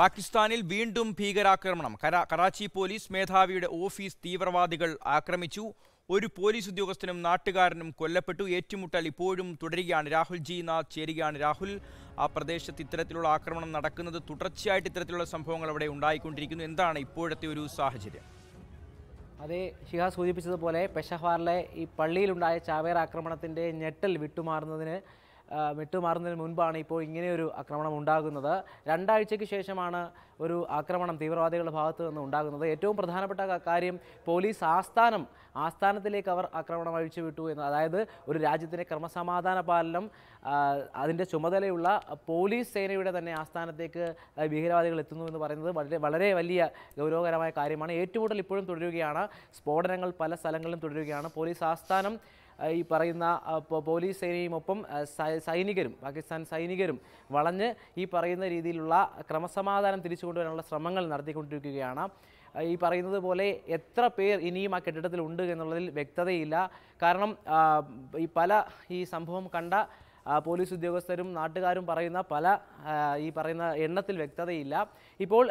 പാകിസ്ഥാനിൽ വീണ്ടും ഭീകരാക്രമണം കറാച്ചി പോലീസ് മേധാവിയുടെ ഓഫീസ് തീവ്രവാദികൾ ആക്രമിച്ചു ഒരു പോലീസ് ഉദ്യോഗസ്ഥനും നാട്ടുകാരനും കൊല്ലപ്പെട്ടു ഏറ്റുമുട്ടൽ ഇപ്പോഴും തുടരുകയാണ് രാഹുൽ ജി നാഥ് ചേരുകയാണ് രാഹുൽ ആ പ്രദേശത്ത് ഇത്തരത്തിലുള്ള ആക്രമണം നടക്കുന്നത് തുടർച്ചയായിട്ട് ഇത്തരത്തിലുള്ള സംഭവങ്ങൾ അവിടെ ഉണ്ടായിക്കൊണ്ടിരിക്കുന്നു എന്താണ് ഇപ്പോഴത്തെ ഒരു സാഹചര്യം അതെ ഷിഹ സൂചിപ്പിച്ചതുപോലെ പെഷഹ്വാറിലെ ഈ പള്ളിയിലുണ്ടായ ചാവേർ ആക്രമണത്തിൻ്റെ ഞെട്ടൽ വിട്ടുമാറുന്നതിന് വിട്ടുമാറുന്നതിന് മുൻപാണ് ഇപ്പോൾ ഇങ്ങനെയൊരു ആക്രമണം ഉണ്ടാകുന്നത് രണ്ടാഴ്ചയ്ക്ക് ശേഷമാണ് ഒരു ആക്രമണം തീവ്രവാദികളുടെ ഭാഗത്തു നിന്ന് ഉണ്ടാകുന്നത് ഏറ്റവും പ്രധാനപ്പെട്ട കാര്യം പോലീസ് ആസ്ഥാനം ആസ്ഥാനത്തിലേക്ക് അവർ ആക്രമണം അഴിച്ചു വിട്ടു എന്ന് അതായത് ഒരു രാജ്യത്തിൻ്റെ ക്രമസമാധാന പാലനം അതിൻ്റെ ചുമതലയുള്ള പോലീസ് സേനയുടെ തന്നെ ആസ്ഥാനത്തേക്ക് ഭീകരവാദികൾ എത്തുന്നു എന്ന് പറയുന്നത് വളരെ വളരെ വലിയ ഗൗരവകരമായ കാര്യമാണ് ഏറ്റുമുട്ടൽ ഇപ്പോഴും തുടരുകയാണ് സ്ഫോടനങ്ങൾ പല സ്ഥലങ്ങളിലും തുടരുകയാണ് പോലീസ് ആസ്ഥാനം ഈ പറയുന്ന പോലീസ് സേനയും ഒപ്പം സൈനികരും പാകിസ്ഥാൻ സൈനികരും വളഞ്ഞ് ഈ പറയുന്ന രീതിയിലുള്ള ക്രമസമാധാനം തിരിച്ചു കൊണ്ടുവരാനുള്ള ശ്രമങ്ങൾ നടത്തിക്കൊണ്ടിരിക്കുകയാണ് ഈ പറയുന്നത് പോലെ എത്ര പേർ ഇനിയും ആ കെട്ടിടത്തിലുണ്ട് ഉണ്ട് എന്നുള്ളതിൽ വ്യക്തതയില്ല കാരണം ഈ പല ഈ സംഭവം കണ്ട പോലീസ് ഉദ്യോഗസ്ഥരും നാട്ടുകാരും പറയുന്ന പല ഈ പറയുന്ന എണ്ണത്തിൽ വ്യക്തതയില്ല ഇപ്പോൾ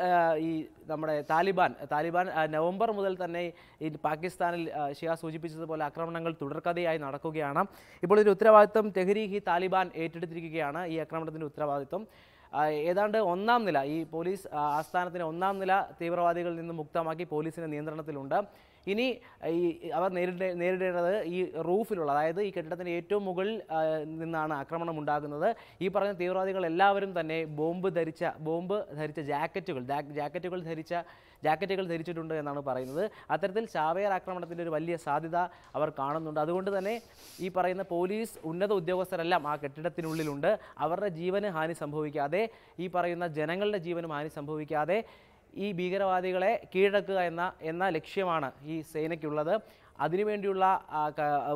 ഈ നമ്മുടെ താലിബാൻ താലിബാൻ നവംബർ മുതൽ തന്നെ ഈ പാകിസ്ഥാനിൽ ഷിയ സൂചിപ്പിച്ചതുപോലെ ആക്രമണങ്ങൾ തുടർക്കഥയായി നടക്കുകയാണ് ഇപ്പോൾ ഒരു ഉത്തരവാദിത്വം ഹി താലിബാൻ ഏറ്റെടുത്തിരിക്കുകയാണ് ഈ ആക്രമണത്തിൻ്റെ ഉത്തരവാദിത്വം ഏതാണ്ട് ഒന്നാം നില ഈ പോലീസ് ആസ്ഥാനത്തിന് ഒന്നാം നില തീവ്രവാദികളിൽ നിന്ന് മുക്തമാക്കി പോലീസിൻ്റെ നിയന്ത്രണത്തിലുണ്ട് ഇനി ഈ അവർ നേരിടേ നേരിടേണ്ടത് ഈ റൂഫിലുള്ള അതായത് ഈ കെട്ടിടത്തിൻ്റെ ഏറ്റവും മുകളിൽ നിന്നാണ് ആക്രമണം ഉണ്ടാകുന്നത് ഈ പറഞ്ഞ തീവ്രവാദികൾ എല്ലാവരും തന്നെ ബോംബ് ധരിച്ച ബോംബ് ധരിച്ച ജാക്കറ്റുകൾ ജാക്കറ്റുകൾ ധരിച്ച ജാക്കറ്റുകൾ ധരിച്ചിട്ടുണ്ട് എന്നാണ് പറയുന്നത് അത്തരത്തിൽ ചാവേർ ആക്രമണത്തിൻ്റെ ഒരു വലിയ സാധ്യത അവർ കാണുന്നുണ്ട് അതുകൊണ്ട് തന്നെ ഈ പറയുന്ന പോലീസ് ഉന്നത ഉദ്യോഗസ്ഥരെല്ലാം ആ കെട്ടിടത്തിനുള്ളിലുണ്ട് അവരുടെ ജീവന് ഹാനി സംഭവിക്കാതെ സംഭവിക്കാതെ ഈ പറയുന്ന ജനങ്ങളുടെ ജീവനും ഹാനി സംഭവിക്കാതെ ഈ ഭീകരവാദികളെ കീഴടക്കുക എന്ന എന്ന ലക്ഷ്യമാണ് ഈ സേനയ്ക്കുള്ളത് അതിനുവേണ്ടിയുള്ള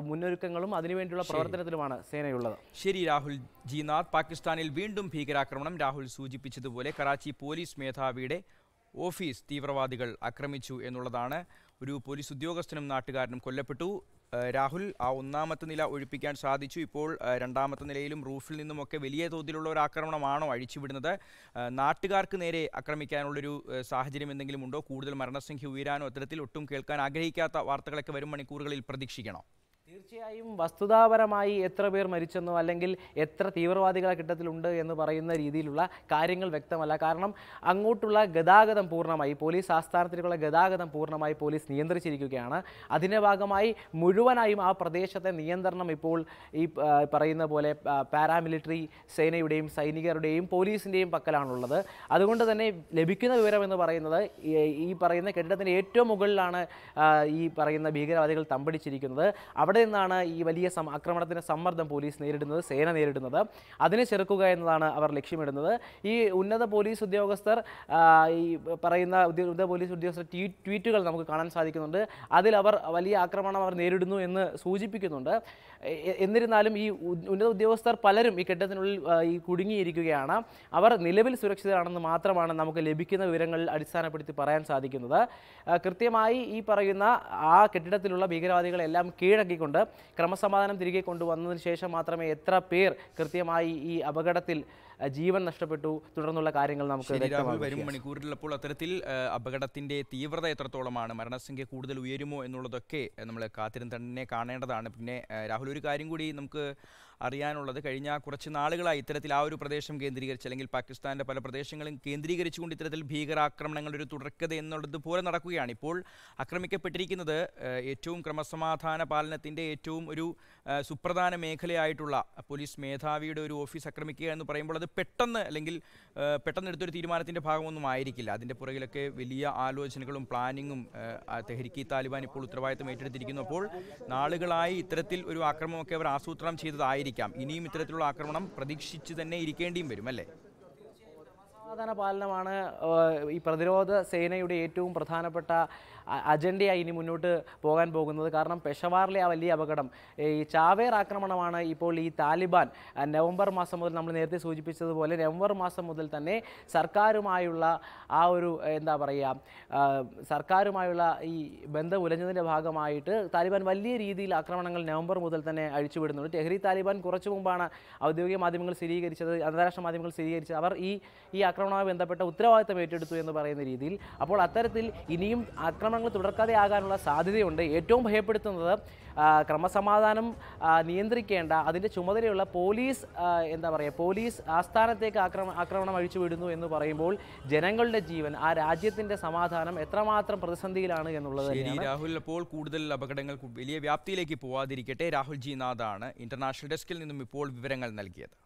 മുന്നൊരുക്കങ്ങളും അതിനുവേണ്ടിയുള്ള പ്രവർത്തനത്തിലുമാണ് സേനയുള്ളത് ശരി രാഹുൽ ജീനാഥ് പാകിസ്ഥാനിൽ വീണ്ടും ഭീകരാക്രമണം രാഹുൽ സൂചിപ്പിച്ചതുപോലെ കറാച്ചി പോലീസ് മേധാവിയുടെ ഓഫീസ് തീവ്രവാദികൾ ആക്രമിച്ചു എന്നുള്ളതാണ് ഒരു പോലീസ് ഉദ്യോഗസ്ഥനും നാട്ടുകാരനും കൊല്ലപ്പെട്ടു രാഹുൽ ആ ഒന്നാമത്തെ നില ഒഴിപ്പിക്കാൻ സാധിച്ചു ഇപ്പോൾ രണ്ടാമത്തെ നിലയിലും റൂഫിൽ നിന്നുമൊക്കെ വലിയ തോതിലുള്ള ഒരു ആക്രമണമാണോ അഴിച്ചുവിടുന്നത് നാട്ടുകാർക്ക് നേരെ ആക്രമിക്കാനുള്ളൊരു സാഹചര്യം എന്തെങ്കിലും ഉണ്ടോ കൂടുതൽ മരണസംഖ്യ ഉയരാനോ അത്തരത്തിൽ ഒട്ടും കേൾക്കാൻ ആഗ്രഹിക്കാത്ത വാർത്തകളൊക്കെ വരും മണിക്കൂറുകളിൽ പ്രതീക്ഷിക്കണോ തീർച്ചയായും വസ്തുതാപരമായി എത്ര പേർ മരിച്ചെന്നോ അല്ലെങ്കിൽ എത്ര തീവ്രവാദികളെ കിട്ടത്തിലുണ്ട് എന്ന് പറയുന്ന രീതിയിലുള്ള കാര്യങ്ങൾ വ്യക്തമല്ല കാരണം അങ്ങോട്ടുള്ള ഗതാഗതം പൂർണ്ണമായി പോലീസ് ആസ്ഥാനത്തിലേക്കുള്ള ഗതാഗതം പൂർണ്ണമായി പോലീസ് നിയന്ത്രിച്ചിരിക്കുകയാണ് അതിൻ്റെ ഭാഗമായി മുഴുവനായും ആ പ്രദേശത്തെ നിയന്ത്രണം ഇപ്പോൾ ഈ പറയുന്ന പോലെ പാരാമിലിറ്ററി സേനയുടെയും സൈനികരുടെയും പോലീസിൻ്റെയും പക്കലാണുള്ളത് അതുകൊണ്ട് തന്നെ ലഭിക്കുന്ന വിവരം എന്ന് പറയുന്നത് ഈ പറയുന്ന കെട്ടിടത്തിൻ്റെ ഏറ്റവും മുകളിലാണ് ഈ പറയുന്ന ഭീകരവാദികൾ തമ്പടിച്ചിരിക്കുന്നത് അവിടെ നിന്നാണ് ഈ വലിയ ആക്രമണത്തിന് സമ്മർദ്ദം പോലീസ് നേരിടുന്നത് സേന നേരിടുന്നത് അതിനെ ചെറുക്കുക എന്നതാണ് അവർ ലക്ഷ്യമിടുന്നത് ഈ ഉന്നത പോലീസ് ഉദ്യോഗസ്ഥർ ഈ പറയുന്ന ഉന്നത പോലീസ് ഉദ്യോഗസ്ഥർ ട്വീറ്റുകൾ നമുക്ക് കാണാൻ സാധിക്കുന്നുണ്ട് അതിൽ അവർ വലിയ ആക്രമണം അവർ നേരിടുന്നു എന്ന് സൂചിപ്പിക്കുന്നുണ്ട് എന്നിരുന്നാലും ഈ ഉന്നത ഉദ്യോഗസ്ഥർ പലരും ഈ കെട്ടിടത്തിനുള്ളിൽ ഈ കുടുങ്ങിയിരിക്കുകയാണ് അവർ നിലവിൽ സുരക്ഷിതരാണെന്ന് മാത്രമാണ് നമുക്ക് ലഭിക്കുന്ന വിവരങ്ങൾ അടിസ്ഥാനപ്പെടുത്തി പറയാൻ സാധിക്കുന്നത് കൃത്യമായി ഈ പറയുന്ന ആ കെട്ടിടത്തിലുള്ള ഭീകരവാദികളെല്ലാം കീഴടക്കി നടത്തിക്കൊണ്ട് ക്രമസമാധാനം തിരികെ കൊണ്ടുവന്നതിന് ശേഷം മാത്രമേ എത്ര പേർ കൃത്യമായി ഈ അപകടത്തിൽ ജീവൻ നഷ്ടപ്പെട്ടു തുടർന്നുള്ള കാര്യങ്ങൾ നമുക്ക് വരും മണിക്കൂറിലപ്പോൾ അപ്പോൾ അത്തരത്തിൽ അപകടത്തിന്റെ തീവ്രത എത്രത്തോളമാണ് മരണസംഖ്യ കൂടുതൽ ഉയരുമോ എന്നുള്ളതൊക്കെ നമ്മൾ കാത്തിരുന്ന് തന്നെ കാണേണ്ടതാണ് പിന്നെ രാഹുൽ ഒരു കാര്യം കൂടി നമുക്ക് അറിയാനുള്ളത് കഴിഞ്ഞ കുറച്ച് നാളുകളായി ഇത്തരത്തിൽ ആ ഒരു പ്രദേശം കേന്ദ്രീകരിച്ച് അല്ലെങ്കിൽ പാകിസ്ഥാൻ്റെ പല പ്രദേശങ്ങളും കേന്ദ്രീകരിച്ചുകൊണ്ട് ഇത്തരത്തിൽ ഭീകരാക്രമണങ്ങളുടെ ഒരു തുടർക്കത എന്നുള്ളത് പോലെ നടക്കുകയാണ് ഇപ്പോൾ ആക്രമിക്കപ്പെട്ടിരിക്കുന്നത് ഏറ്റവും ക്രമസമാധാന പാലനത്തിൻ്റെ ഏറ്റവും ഒരു സുപ്രധാന മേഖലയായിട്ടുള്ള പോലീസ് മേധാവിയുടെ ഒരു ഓഫീസ് ആക്രമിക്കുക എന്ന് പറയുമ്പോൾ അത് പെട്ടെന്ന് അല്ലെങ്കിൽ പെട്ടെന്ന് എടുത്തൊരു തീരുമാനത്തിൻ്റെ ഭാഗമൊന്നും ആയിരിക്കില്ല അതിൻ്റെ പുറകിലൊക്കെ വലിയ ആലോചനകളും പ്ലാനിങ്ങും തെഹരിക്കി താലിബാൻ ഇപ്പോൾ ഉത്തരവാദിത്തം ഏറ്റെടുത്തിരിക്കുന്നു അപ്പോൾ നാളുകളായി ഇത്തരത്തിൽ ഒരു ആക്രമണമൊക്കെ അവർ ആസൂത്രണം ചെയ്തതായിരിക്കും പരിഗണിക്കാം ഇനിയും ഇത്തരത്തിലുള്ള ആക്രമണം പ്രതീക്ഷിച്ചു തന്നെ ഇരിക്കേണ്ടിയും വരും അല്ലേ സമാധാന പാലനമാണ് ഈ പ്രതിരോധ സേനയുടെ ഏറ്റവും പ്രധാനപ്പെട്ട അജണ്ടയായി ഇനി മുന്നോട്ട് പോകാൻ പോകുന്നത് കാരണം പെഷവാറിലെ ആ വലിയ അപകടം ഈ ചാവേർ ആക്രമണമാണ് ഇപ്പോൾ ഈ താലിബാൻ നവംബർ മാസം മുതൽ നമ്മൾ നേരത്തെ സൂചിപ്പിച്ചതുപോലെ നവംബർ മാസം മുതൽ തന്നെ സർക്കാരുമായുള്ള ആ ഒരു എന്താ പറയുക സർക്കാരുമായുള്ള ഈ ബന്ധം ഉലഞ്ഞതിൻ്റെ ഭാഗമായിട്ട് താലിബാൻ വലിയ രീതിയിൽ ആക്രമണങ്ങൾ നവംബർ മുതൽ തന്നെ അഴിച്ചുവിടുന്നുണ്ട് ടെഹ്രി താലിബാൻ കുറച്ചു മുമ്പാണ് ഔദ്യോഗിക മാധ്യമങ്ങൾ സ്ഥിരീകരിച്ചത് അന്താരാഷ്ട്ര മാധ്യമങ്ങൾ സ്ഥിരീകരിച്ചത് അവർ ഈ ഈ ആക്രമണം ആക്രമണവുമായി ബന്ധപ്പെട്ട ഉത്തരവാദിത്തം ഏറ്റെടുത്തു എന്ന് പറയുന്ന രീതിയിൽ അപ്പോൾ അത്തരത്തിൽ ഇനിയും ആക്രമണങ്ങൾ തുടർക്കാതെ ആകാനുള്ള സാധ്യതയുണ്ട് ഏറ്റവും ഭയപ്പെടുത്തുന്നത് ക്രമസമാധാനം നിയന്ത്രിക്കേണ്ട അതിൻ്റെ ചുമതലയുള്ള പോലീസ് എന്താ പറയുക പോലീസ് ആസ്ഥാനത്തേക്ക് ആക്രമ ആക്രമണം അഴിച്ചു വിടുന്നു എന്ന് പറയുമ്പോൾ ജനങ്ങളുടെ ജീവൻ ആ രാജ്യത്തിൻ്റെ സമാധാനം എത്രമാത്രം പ്രതിസന്ധിയിലാണ് എന്നുള്ളത് രാഹുൽ അപ്പോൾ കൂടുതൽ അപകടങ്ങൾ വലിയ വ്യാപ്തിയിലേക്ക് പോവാതിരിക്കട്ടെ രാഹുൽ ജി നാഥാണ് ഇന്റർനാഷണൽ ഡെസ്കിൽ നിന്നും ഇപ്പോൾ വിവരങ്ങൾ നൽകിയത്